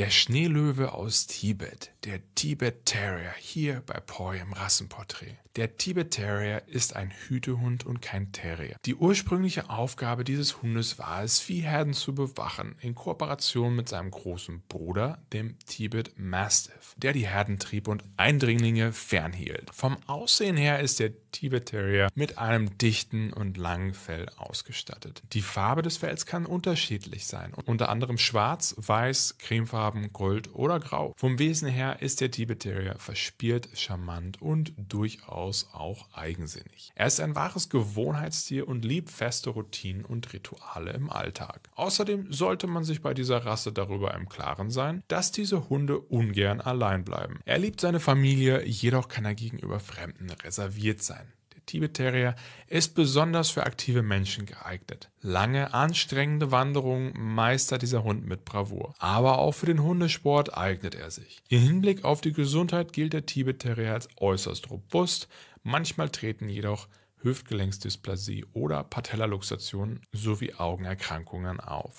Der Schneelöwe aus Tibet der Tibet Terrier hier bei Poi im Rassenporträt. Der Tibet Terrier ist ein Hütehund und kein Terrier. Die ursprüngliche Aufgabe dieses Hundes war es, Viehherden zu bewachen, in Kooperation mit seinem großen Bruder, dem Tibet Mastiff, der die Herden trieb und Eindringlinge fernhielt. Vom Aussehen her ist der Tibet Terrier mit einem dichten und langen Fell ausgestattet. Die Farbe des Fells kann unterschiedlich sein, unter anderem schwarz, weiß, cremefarben, gold oder grau. Vom Wesen her daher ist der Tibet Terrier verspielt, charmant und durchaus auch eigensinnig. Er ist ein wahres Gewohnheitstier und liebt feste Routinen und Rituale im Alltag. Außerdem sollte man sich bei dieser Rasse darüber im Klaren sein, dass diese Hunde ungern allein bleiben. Er liebt seine Familie, jedoch kann er gegenüber Fremden reserviert sein. Tibet Terrier ist besonders für aktive Menschen geeignet. Lange, anstrengende Wanderungen meistert dieser Hund mit Bravour. Aber auch für den Hundesport eignet er sich. Im Hinblick auf die Gesundheit gilt der Tibet Terrier als äußerst robust. Manchmal treten jedoch Hüftgelenksdysplasie oder Patellaluxationen sowie Augenerkrankungen auf.